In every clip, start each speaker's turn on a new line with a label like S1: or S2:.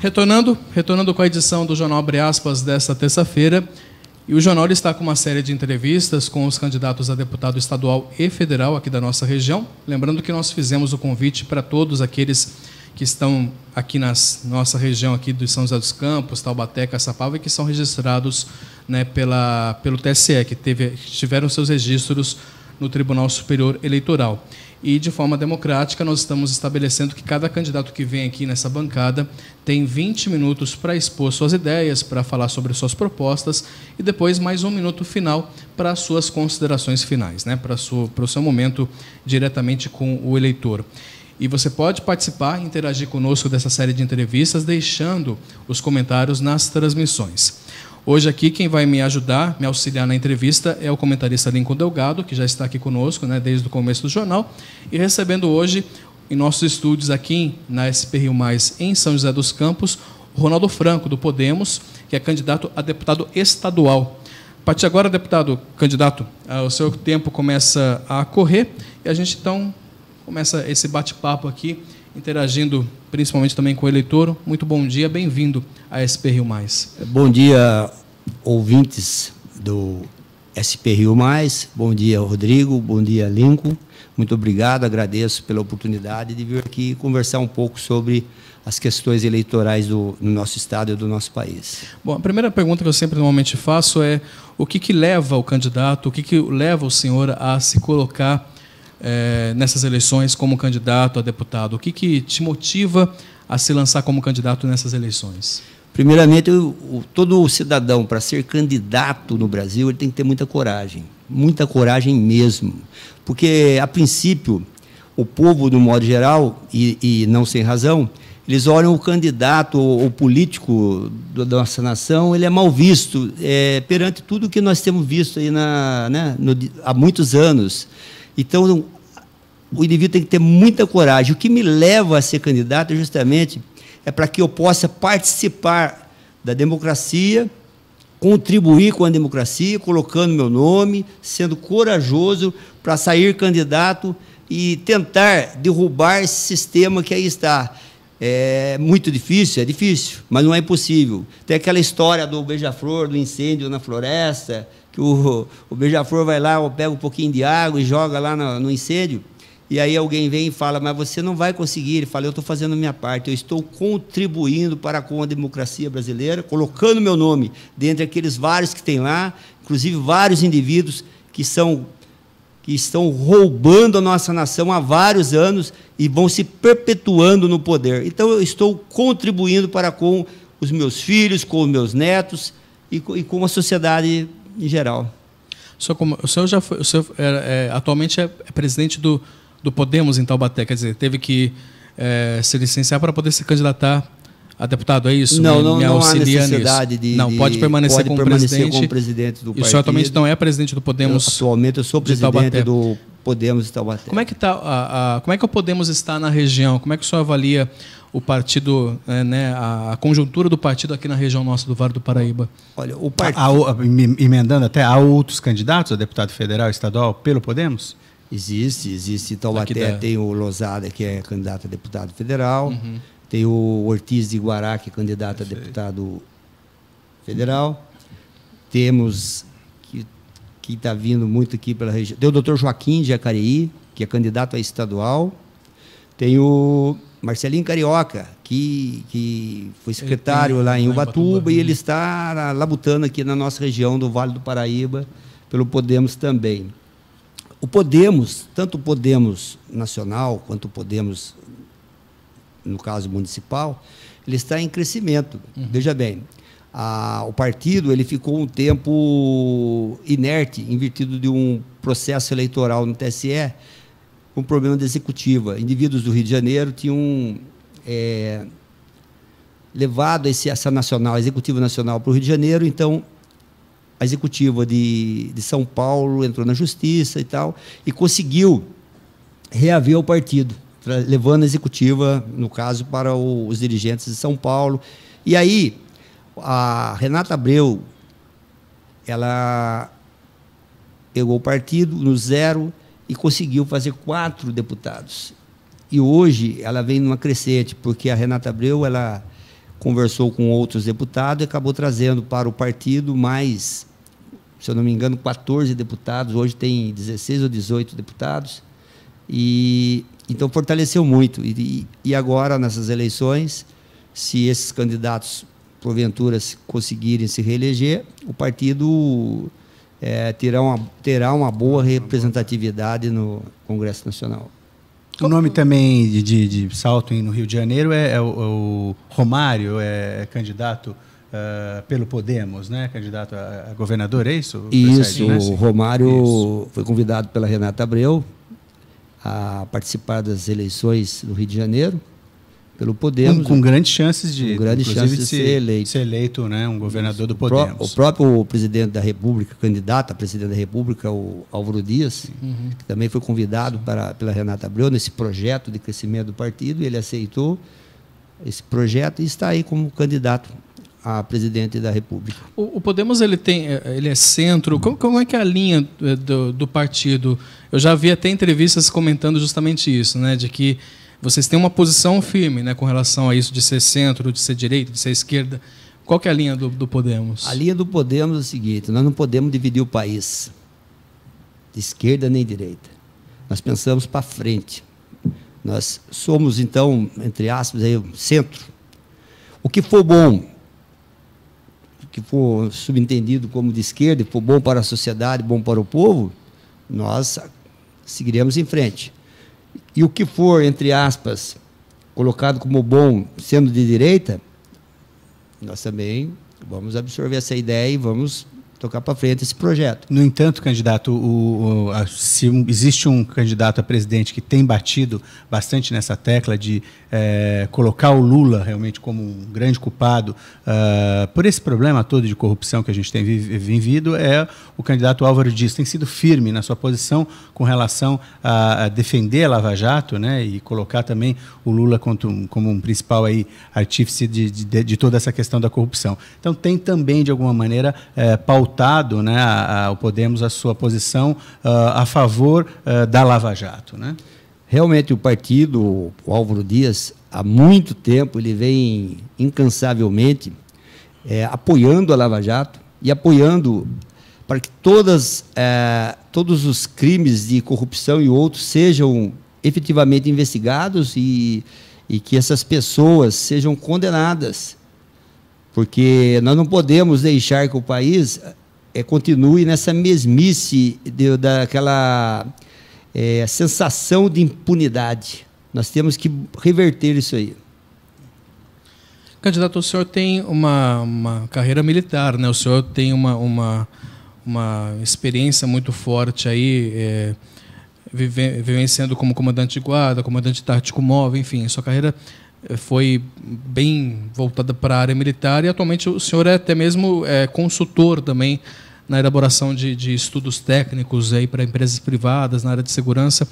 S1: Retornando, retornando com a edição do Jornal Abre Aspas desta terça-feira, e o jornal está com uma série de entrevistas com os candidatos a deputado estadual e federal aqui da nossa região. Lembrando que nós fizemos o convite para todos aqueles que estão aqui na nossa região aqui do São José dos Campos, Taubaté, Caçapava, e que são registrados né, pela, pelo TSE, que teve, tiveram seus registros no Tribunal Superior Eleitoral e de forma democrática nós estamos estabelecendo que cada candidato que vem aqui nessa bancada tem 20 minutos para expor suas ideias, para falar sobre suas propostas e depois mais um minuto final para suas considerações finais, né? para, sua, para o seu momento diretamente com o eleitor. E você pode participar e interagir conosco dessa série de entrevistas, deixando os comentários nas transmissões. Hoje aqui quem vai me ajudar, me auxiliar na entrevista é o comentarista Lincoln Delgado, que já está aqui conosco né, desde o começo do jornal, e recebendo hoje em nossos estúdios aqui na SP Rio Mais em São José dos Campos, Ronaldo Franco, do Podemos, que é candidato a deputado estadual. A partir de agora, deputado candidato, ah, o seu tempo começa a correr e a gente então começa esse bate-papo aqui, interagindo principalmente também com o eleitor. Muito bom dia, bem-vindo à SP Rio Mais.
S2: Bom dia, ouvintes do SP Rio Mais. Bom dia, Rodrigo. Bom dia, Lincoln. Muito obrigado, agradeço pela oportunidade de vir aqui conversar um pouco sobre as questões eleitorais do, no nosso estado e do nosso país. Bom, a primeira pergunta que eu sempre normalmente faço é
S1: o que, que leva o candidato, o que, que leva o senhor a se colocar é, nessas eleições como candidato a deputado? O que, que te motiva a se lançar como candidato nessas eleições?
S2: Primeiramente, todo cidadão, para ser candidato no Brasil, ele tem que ter muita coragem, muita coragem mesmo. Porque, a princípio, o povo, do modo geral, e, e não sem razão, eles olham o candidato ou político da nossa nação, ele é mal visto é, perante tudo que nós temos visto aí na, né, no, há muitos anos. Então, o indivíduo tem que ter muita coragem. O que me leva a ser candidato, justamente, é para que eu possa participar da democracia, contribuir com a democracia, colocando meu nome, sendo corajoso para sair candidato e tentar derrubar esse sistema que aí está. É muito difícil, é difícil, mas não é impossível. Tem aquela história do beija-flor, do incêndio na floresta, que o, o beija-flor vai lá, pega um pouquinho de água e joga lá no, no incêndio. E aí alguém vem e fala, mas você não vai conseguir. Ele fala, eu estou fazendo a minha parte, eu estou contribuindo para com a democracia brasileira, colocando meu nome dentre aqueles vários que tem lá, inclusive vários indivíduos que são que estão roubando a nossa nação há vários anos e vão se perpetuando no poder. Então eu estou contribuindo para com os meus filhos, com os meus netos e com a sociedade em geral. O senhor, como, o senhor já foi, o senhor, é, é, atualmente é, é, presidente do,
S1: do Podemos em Taubaté, quer dizer, teve que é, se licenciar para poder se candidatar
S2: a deputado, é isso? Não, não, não há necessidade de. Não, de, pode permanecer, pode como, permanecer presidente, como presidente do e partido. E o senhor atualmente não é presidente do Podemos? Eu, atualmente eu sou presidente do Podemos em Taubaté. Como é que
S1: tá, a, a, como é que o Podemos está na região? Como é que o senhor avalia o partido, é, né, a, conjuntura do partido aqui na região nossa do Vale do Paraíba. Olha, o partido... A, a,
S3: emendando até, há outros candidatos a deputado federal, estadual, pelo Podemos? Existe, existe.
S2: Então, até tem o Lozada, que é candidato a deputado federal. Uhum. Tem o Ortiz de Guará, que é candidato Perfeito. a deputado federal. Temos, que está vindo muito aqui pela região. Tem o doutor Joaquim de Jacareí, que é candidato a estadual. Tem o Marcelinho Carioca, que, que foi secretário lá em Ubatuba, Ubatuba, e né? ele está labutando aqui na nossa região do Vale do Paraíba, pelo Podemos também. O Podemos, tanto o Podemos nacional quanto o Podemos, no caso municipal, ele está em crescimento. Uhum. Veja bem, a, o partido ele ficou um tempo inerte, invertido de um processo eleitoral no TSE, com problema de executiva. Indivíduos do Rio de Janeiro tinham é, levado esse, essa nacional, a executiva nacional para o Rio de Janeiro, então a executiva de, de São Paulo entrou na justiça e tal, e conseguiu reaver o partido, levando a executiva, no caso, para o, os dirigentes de São Paulo. E aí, a Renata Abreu, ela pegou o partido no zero e conseguiu fazer quatro deputados. E hoje ela vem numa crescente, porque a Renata Abreu ela conversou com outros deputados e acabou trazendo para o partido mais, se eu não me engano, 14 deputados. Hoje tem 16 ou 18 deputados. E então fortaleceu muito. E, e agora nessas eleições, se esses candidatos porventura conseguirem se reeleger, o partido é, terá, uma, terá uma boa representatividade no Congresso Nacional.
S3: O nome também de, de, de salto no Rio de Janeiro é, é, o, é o, Romário, é, é candidato uh, pelo Podemos, né? Candidato a, a governador, é isso? Isso, né? o Romário
S2: isso. foi convidado pela Renata Abreu a participar das eleições do Rio de Janeiro pelo Podemos. Com, com grandes chances de, com grandes chances de ser, ser,
S3: eleito. ser eleito né, um governador do Podemos. O,
S2: pró o próprio presidente da República, candidato a presidente da República, o Álvaro Dias, uhum. que também foi convidado para, pela Renata Abreu nesse projeto de crescimento do partido, ele aceitou esse projeto e está aí como candidato a presidente da República.
S1: O, o, Podemos ele tem, eh, eh, ele é centro. Como, como é que é a linha eh, do, do, partido? Eu já vi até entrevistas comentando justamente isso, né, de que vocês têm uma posição firme né, com relação a isso de ser centro, de ser direita, de ser esquerda. Qual é a linha do, do, Podemos? A
S2: linha do Podemos é o seguinte: nós não podemos dividir o país de esquerda nem direita. Nós pensamos para frente. Nós somos, então, entre aspas, aí, centro. O que for bom, o que for subentendido como de esquerda, e for bom para a sociedade, bom para o povo, nós seguiremos em frente. E o que for, entre aspas, colocado como bom, sendo de direita, nós também vamos absorver essa ideia e vamos tocar para frente esse
S3: projeto. No entanto, candidato, o, o, a, se um, existe um candidato a presidente que tem batido bastante nessa tecla de é, colocar o Lula realmente como um grande culpado uh, por esse problema todo de corrupção que a gente tem vivido, é o candidato Álvaro Dias. Tem sido firme na sua posição com relação a, a defender a Lava Jato né, e colocar também o Lula como, como um principal aí, artífice de, de, de, toda essa questão da corrupção. Então tem também, de alguma maneira, é, pautado pautado né, o Podemos a sua posição uh, a favor uh, da Lava Jato.
S2: Né? Realmente o partido, o Álvaro Dias, há muito tempo ele vem incansavelmente é, apoiando a Lava Jato e apoiando para que todas, é, todos os crimes de corrupção e outros sejam efetivamente investigados e, e que essas pessoas sejam condenadas porque nós não podemos deixar que o país é, continue nessa mesmice de, daquela é, sensação de impunidade. Nós temos que reverter isso aí.
S1: Candidato, o senhor tem uma, uma carreira militar, né? O senhor tem uma, uma, uma experiência muito forte aí, é, vivenciando como comandante de guarda, comandante tático móvel, enfim, sua carreira foi bem voltada para a área militar e atualmente o senhor é até mesmo é, consultor também na elaboração de, de estudos técnicos aí para empresas privadas na área de segurança.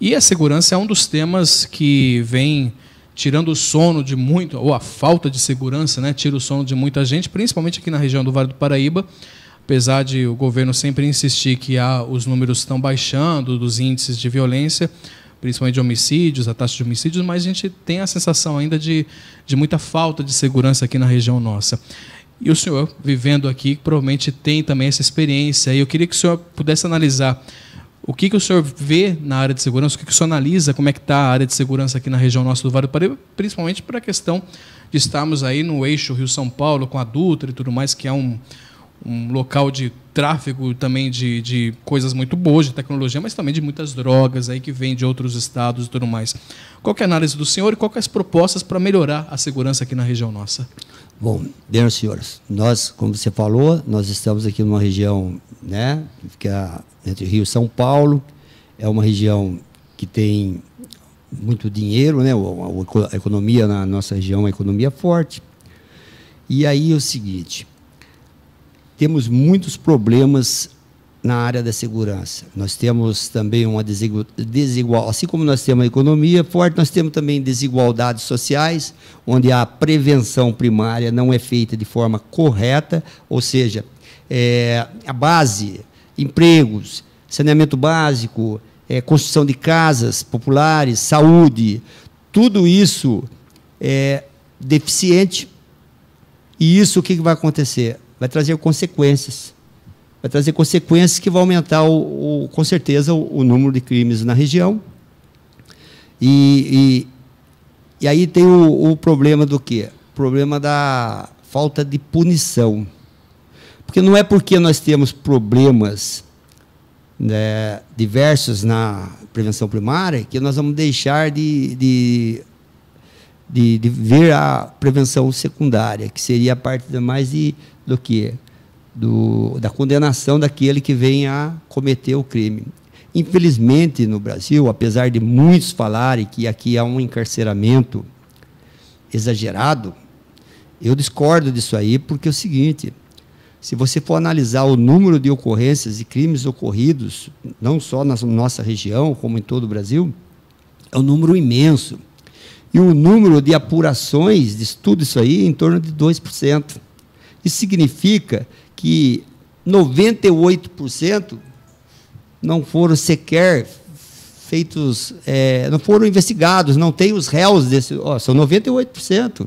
S1: E a segurança é um dos temas que vem tirando o sono de muito, ou a falta de segurança, né, tira o sono de muita gente, principalmente aqui na região do Vale do Paraíba, apesar de o governo sempre insistir que há os números estão baixando dos índices de violência, principalmente de homicídios, a taxa de homicídios, mas a gente tem a sensação ainda de, de muita falta de segurança aqui na região nossa. E o senhor, vivendo aqui, provavelmente tem também essa experiência. E eu queria que o senhor pudesse analisar o que, que o senhor vê na área de segurança, o que, que o senhor analisa, como é que está a área de segurança aqui na região nossa do Vale do Paraíba, principalmente para a questão de estarmos aí no eixo Rio-São Paulo, com a Dutra e tudo mais, que é um, um local de tráfego também de, de coisas muito boas, de tecnologia, mas também de muitas drogas aí que vêm de outros estados e tudo mais. Qual é a análise do senhor e quais é as propostas para melhorar a segurança aqui na região
S2: nossa? Bom, bem, senhores, nós, como você falou, nós estamos aqui numa região, né, que é entre Rio e São Paulo, é uma região que tem muito dinheiro, né, a economia na nossa região é uma economia forte. E aí é o seguinte, temos muitos problemas na área da segurança. Nós temos também uma desigual, assim como nós temos uma economia forte, nós temos também desigualdades sociais, onde a prevenção primária não é feita de forma correta, ou seja, é, a base, empregos, saneamento básico, é, construção de casas populares, saúde, tudo isso é deficiente. E isso o que vai acontecer? vai trazer consequências. Vai trazer consequências que vão aumentar, o, o com certeza, o, o, número de crimes na região. E, e, e aí tem o, o, problema do quê? O problema da falta de punição. Porque não é porque nós temos problemas né, diversos na prevenção primária que nós vamos deixar de, de de, de ver a prevenção secundária, que seria a parte da mais de, do que do, da condenação daquele que vem a cometer o crime. Infelizmente, no Brasil, apesar de muitos falarem que aqui há um encarceramento exagerado, eu discordo disso aí porque é o seguinte: se você for analisar o número de ocorrências e crimes ocorridos, não só na nossa região, como em todo o Brasil, é um número imenso e o número de apurações de tudo isso aí é em torno de 2%. Isso significa que 98% não foram sequer feitos, é, não foram investigados, não tem os réus desse. Ó, são 98%.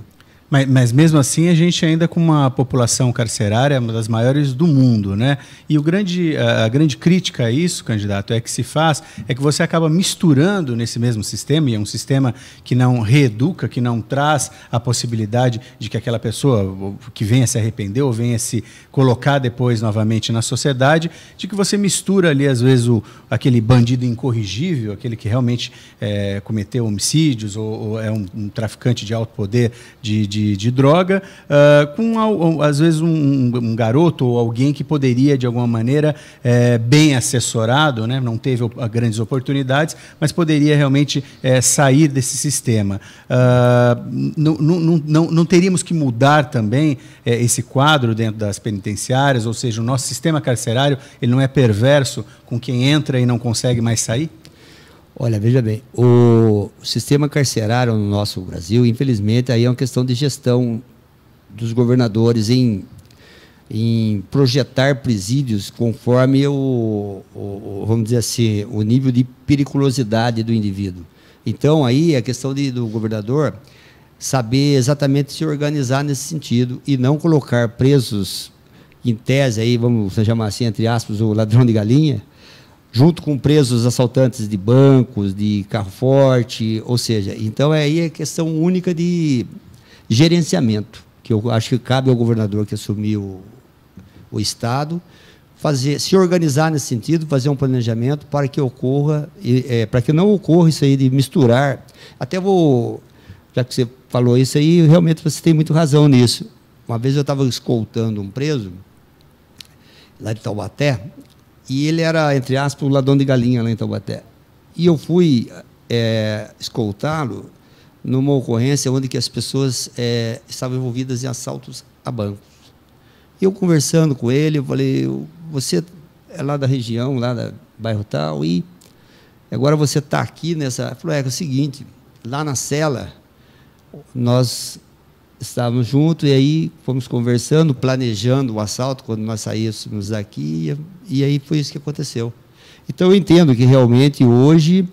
S2: Mas,
S3: mas, mesmo assim, a gente ainda com uma população carcerária, uma das maiores do mundo, né? E o grande, a, grande crítica a isso, candidato, é que se faz, é que você acaba misturando nesse mesmo sistema, e é um sistema que não reeduca, que não traz a possibilidade de que aquela pessoa que venha se arrepender ou venha se colocar depois novamente na sociedade, de que você mistura ali, às vezes, o, aquele bandido incorrigível, aquele que realmente é, cometeu homicídios ou, ou é um, um, traficante de alto poder de, de de, de droga, uh, com às vezes um, um, garoto ou alguém que poderia, de alguma maneira, é, bem assessorado, né? não teve grandes oportunidades, mas poderia realmente é, sair desse sistema. Uh, não, não, teríamos que mudar também é, esse quadro dentro das penitenciárias, ou seja, o nosso sistema carcerário
S2: ele não é perverso com quem entra e não consegue mais sair? Olha, veja bem, o sistema carcerário no nosso Brasil, infelizmente, aí é uma questão de gestão dos governadores em, em projetar presídios conforme o, o, vamos dizer assim, o nível de periculosidade do indivíduo. Então, aí é questão de, do governador saber exatamente se organizar nesse sentido e não colocar presos em tese aí, vamos chamar assim, entre aspas, o ladrão de galinha, junto com presos assaltantes de bancos, de carro forte, ou seja, então aí é questão única de gerenciamento, que eu acho que cabe ao governador que assumiu o, o Estado fazer, se organizar nesse sentido, fazer um planejamento para que ocorra, é, para que não ocorra isso aí de misturar. Até vou, já que você falou isso aí, realmente você tem muito razão nisso. Uma vez eu estava escoltando um preso lá de Taubaté, e ele era, entre aspas, o ladrão de galinha lá em Taubaté. E eu fui é, escoltá-lo numa ocorrência onde que as pessoas é, estavam envolvidas em assaltos a bancos. e Eu conversando com ele, eu falei, você é lá da região, lá do bairro tal, e agora você está aqui nessa... Ele falou, é, é o seguinte, lá na cela, nós estávamos juntos e aí fomos conversando, planejando o assalto quando nós saíssemos daqui e aí foi isso que aconteceu. Então eu entendo que realmente hoje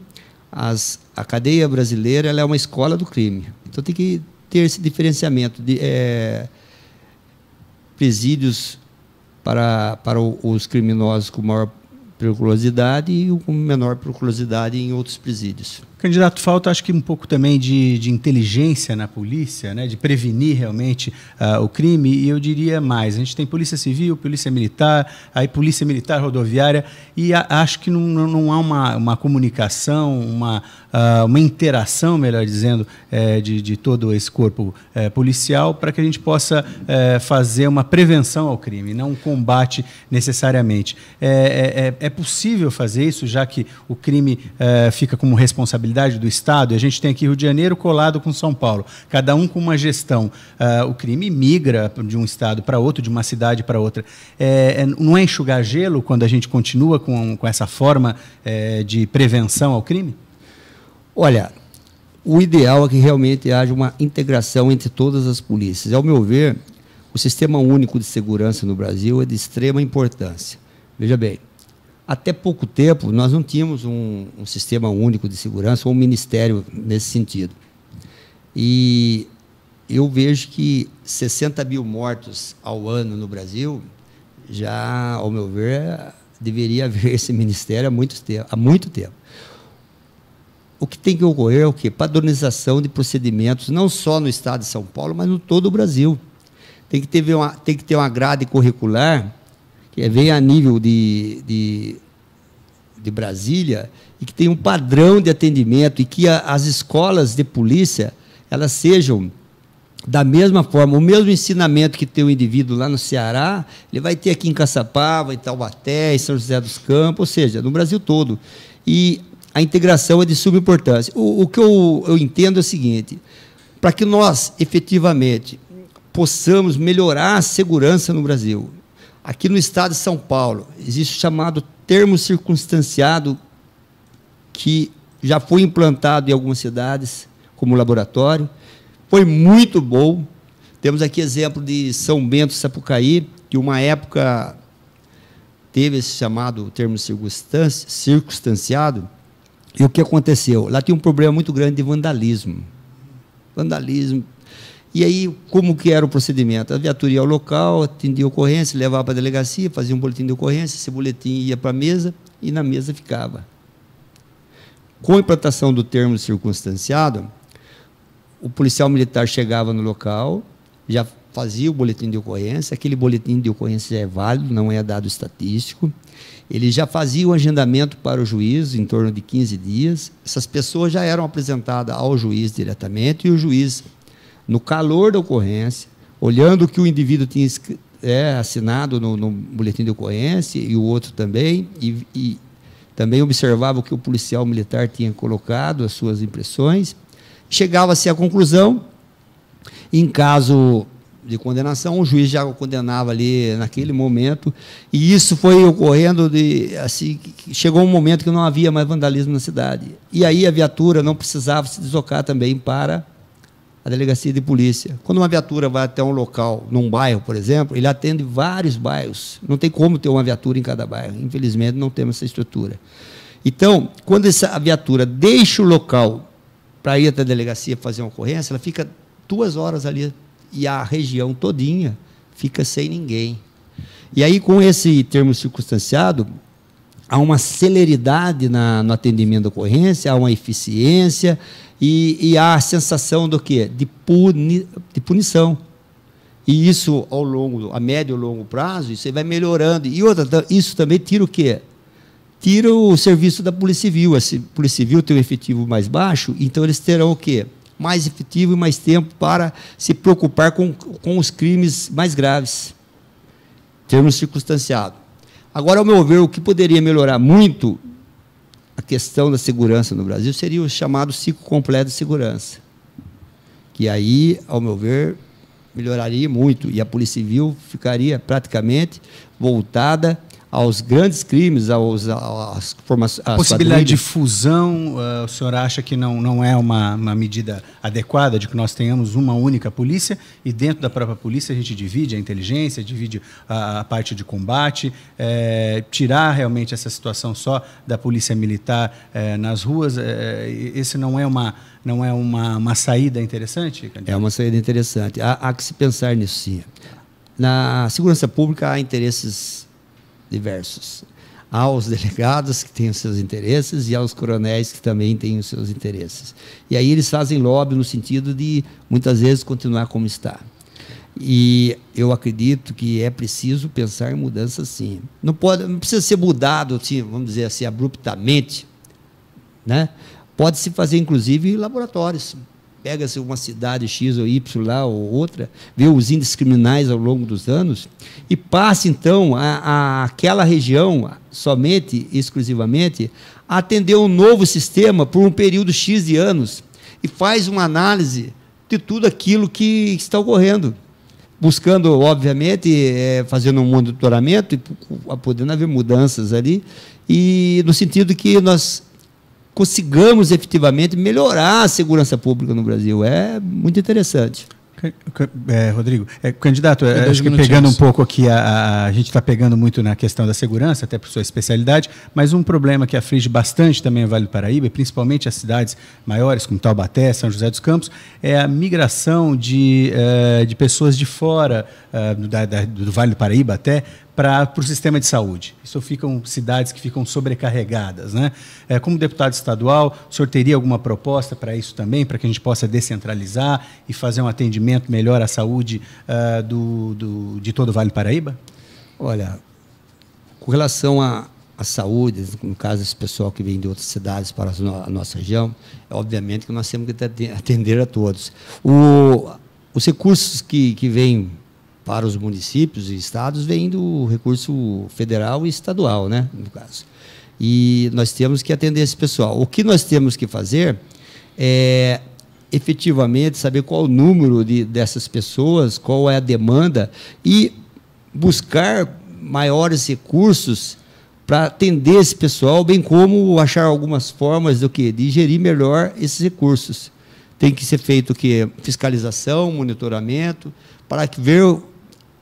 S2: as, a cadeia brasileira é uma escola do crime. Então tem que ter esse diferenciamento de é, presídios para, para os criminosos com maior periculosidade e com menor periculosidade em outros presídios.
S3: Candidato, falta acho que um pouco também de, de inteligência na polícia, né? de prevenir realmente uh, o crime, e eu diria mais: a gente tem polícia civil, polícia militar, aí polícia militar rodoviária, e a, acho que não, não há uma, uma comunicação, uma, uh, uma interação, melhor dizendo, é, de, de todo esse corpo é, policial para que a gente possa é, fazer uma prevenção ao crime, não um combate necessariamente. É, possível fazer isso, já que o crime fica como responsabilidade responsabilidade do Estado, e a gente tem aqui Rio de Janeiro colado com São Paulo, cada um com uma gestão. Uh, o crime migra de um Estado para outro, de uma cidade para outra. É, é, não é enxugar gelo quando a gente continua com, com essa forma é, de prevenção ao crime?
S2: Olha, o ideal é que realmente haja uma integração entre todas as polícias. Ao meu ver, o sistema único de segurança no Brasil é de extrema importância. Veja bem, até pouco tempo, nós não tínhamos um, um sistema único de segurança ou um ministério nesse sentido. E eu vejo que 60 mil mortos ao ano no Brasil, já, ao meu ver, deveria haver esse ministério há muito tempo. Há muito tempo. O que tem que ocorrer é o quê? Padronização de procedimentos, não só no estado de São Paulo, mas no todo o Brasil. Tem que ter uma, tem que ter uma grade curricular que vem a nível de, de, de Brasília e que tem um padrão de atendimento e que a, as escolas de polícia elas sejam da mesma forma, o mesmo ensinamento que tem o indivíduo lá no Ceará, ele vai ter aqui em Caçapava, em Taubaté, em São José dos Campos, ou seja, no Brasil todo. E a integração é de subimportância. O, o que eu, eu entendo é o seguinte: para que nós efetivamente possamos melhorar a segurança no Brasil Aqui no estado de São Paulo, existe o chamado termo circunstanciado, que já foi implantado em algumas cidades como laboratório. Foi muito bom. Temos aqui exemplo de São Bento Sapucaí, que uma época teve esse chamado termo circunstanciado. E o que aconteceu? Lá tinha um problema muito grande de vandalismo. Vandalismo, e aí, como que era o procedimento? A viatura ia ao local, atendia a ocorrência, levava para a delegacia, fazia um boletim de ocorrência, esse boletim ia para a mesa e na mesa ficava. Com a implantação do termo circunstanciado, o policial militar chegava no local, já fazia o boletim de ocorrência, aquele boletim de ocorrência é válido, não é dado estatístico. Ele já fazia o agendamento para o juiz em torno de 15 dias. Essas pessoas já eram apresentadas ao juiz diretamente e o juiz no calor da ocorrência, olhando o que o indivíduo tinha é, assinado no, no, boletim de ocorrência e o outro também, e, e também observava o que o policial militar tinha colocado, as suas impressões. Chegava-se à conclusão, em caso de condenação, o juiz já o condenava ali naquele momento, e isso foi ocorrendo de assim, chegou um momento que não havia mais vandalismo na cidade. E aí a viatura não precisava se deslocar também para a delegacia de polícia. Quando uma viatura vai até um local, num bairro, por exemplo, ele atende vários bairros. Não tem como ter uma viatura em cada bairro. Infelizmente, não temos essa estrutura. Então, quando essa viatura deixa o local para ir até a delegacia fazer uma ocorrência, ela fica duas horas ali e a região todinha fica sem ninguém. E aí, com esse termo circunstanciado, há uma celeridade na, no atendimento da ocorrência, há uma eficiência, e, e há a sensação do quê? De, puni, de punição. E isso ao longo, a médio e longo prazo, isso vai melhorando. E outra, isso também tira o quê? Tira o serviço da Polícia Civil. A Polícia Civil tem um efetivo mais baixo, então eles terão o quê? Mais efetivo e mais tempo para se preocupar com, com os crimes mais graves, termos circunstanciado. Agora, ao meu ver, o que poderia melhorar muito a questão da segurança no Brasil seria o chamado ciclo completo de segurança. Que aí, ao meu ver, melhoraria muito e a Polícia Civil ficaria praticamente voltada aos grandes crimes, aos, às formas. Possibilidade quadrilhas. de
S3: fusão, uh, o senhor acha que não, não é uma, uma medida adequada de que nós tenhamos uma única polícia e dentro da própria polícia a gente divide a inteligência, divide a, a parte de combate, é, tirar realmente essa situação só da polícia militar é, nas ruas, é, esse
S2: não é uma não é uma, uma saída interessante? Candidato? É uma saída interessante. Há, há que se pensar nisso sim. Na segurança pública há interesses diversos. Há os delegados que têm os seus interesses e há os coronéis que também têm os seus interesses. E aí eles fazem lobby no sentido de, muitas vezes, continuar como está. E eu acredito que é preciso pensar em mudanças sim. Não, pode, não precisa ser mudado, assim, vamos dizer assim, abruptamente. Né? Pode-se fazer, inclusive, laboratórios pega-se uma cidade X ou Y lá ou outra, vê os índices criminais ao longo dos anos e passa então a, a aquela região somente, exclusivamente, a atender um novo sistema por um período X de anos e faz uma análise de tudo aquilo que está ocorrendo buscando, obviamente, é, fazendo um monitoramento e podendo haver mudanças ali, e no sentido que nós consigamos efetivamente melhorar a segurança pública no Brasil. É muito interessante.
S3: É, Rodrigo, é, candidato, é, acho que pegando um pouco aqui, a, a gente está pegando muito na questão da segurança, até por sua especialidade, mas um problema que aflige bastante também o Vale do Paraíba, principalmente as cidades maiores, como Taubaté, São José dos Campos, é a migração de, é, de pessoas de fora é, da, da, do Vale do Paraíba até para o sistema de saúde. Isso ficam cidades que ficam sobrecarregadas. Né? É, como deputado estadual, o senhor teria alguma proposta para isso também, para que a gente possa descentralizar e fazer um atendimento melhor à saúde
S2: uh, do, do, de todo o Vale Paraíba? Olha, com relação à, à saúde, no caso desse pessoal que vem de outras cidades para a nossa região, é obviamente que nós temos que atender a todos. O, os recursos que, que vêm para os municípios e estados vem do recurso federal e estadual, né, no caso. E nós temos que atender esse pessoal. O que nós temos que fazer é efetivamente saber qual o número de, dessas pessoas, qual é a demanda e buscar maiores recursos para atender esse pessoal, bem como achar algumas formas do que de gerir melhor esses recursos. Tem que ser feito que fiscalização, monitoramento, para ver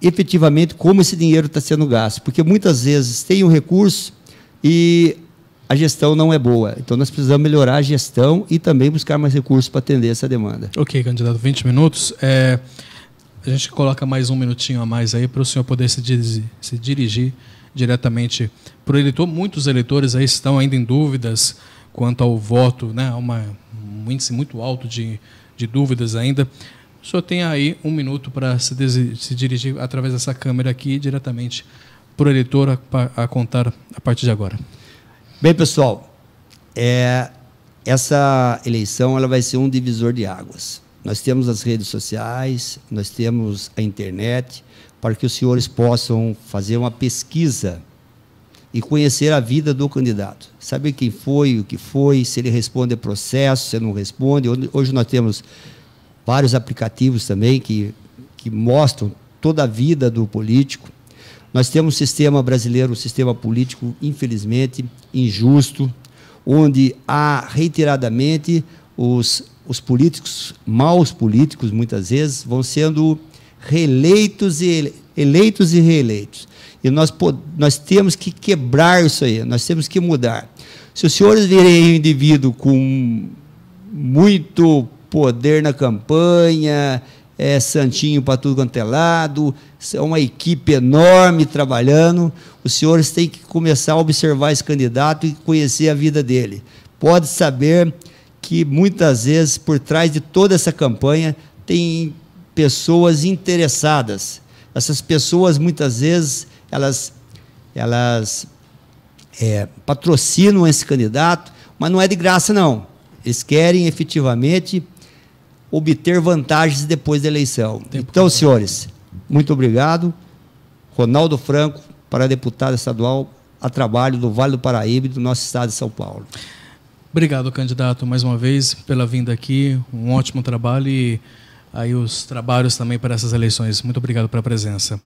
S2: efetivamente como esse dinheiro está sendo gasto, porque muitas vezes tem um recurso e a gestão não é boa. Então nós precisamos melhorar a gestão e também buscar mais recursos para atender essa demanda.
S1: Ok, candidato, 20 minutos. É, a gente coloca mais um minutinho a mais aí para o senhor poder se, dirigir, se dirigir diretamente para o eleitor. Muitos eleitores aí estão ainda em dúvidas quanto ao voto, né? Uma, um índice muito alto de, de dúvidas ainda. Só senhor tem aí um minuto para se, se, dirigir através dessa câmera aqui diretamente para o eleitor a, a, contar
S2: a partir de agora. Bem, pessoal, é, essa eleição ela vai ser um divisor de águas. Nós temos as redes sociais, nós temos a internet, para que os senhores possam fazer uma pesquisa e conhecer a vida do candidato. Saber quem foi, o que foi, se ele responde processo, se não responde. Hoje nós temos vários aplicativos também que, que mostram toda a vida do político. Nós temos um sistema brasileiro, um sistema político, infelizmente, injusto, onde há reiteradamente os, os políticos, maus políticos, muitas vezes, vão sendo reeleitos e eleitos e reeleitos. E nós, nós temos que quebrar isso aí, nós temos que mudar. Se os senhores virem um indivíduo com muito poder na campanha, é santinho para tudo quanto é lado, é uma equipe enorme trabalhando. Os senhores têm que começar a observar esse candidato e conhecer a vida dele. Pode saber que muitas vezes por trás de toda essa campanha tem pessoas interessadas. Essas pessoas muitas vezes elas elas é, patrocinam esse candidato, mas não é de graça não. Eles querem efetivamente obter vantagens depois da eleição. Tempo então, senhores, muito obrigado. Ronaldo Franco, para deputado estadual a trabalho do Vale do Paraíba e do nosso estado de São Paulo.
S1: Obrigado, candidato, mais uma vez pela vinda aqui. Um ótimo trabalho e aí os trabalhos também para essas eleições. Muito obrigado pela presença.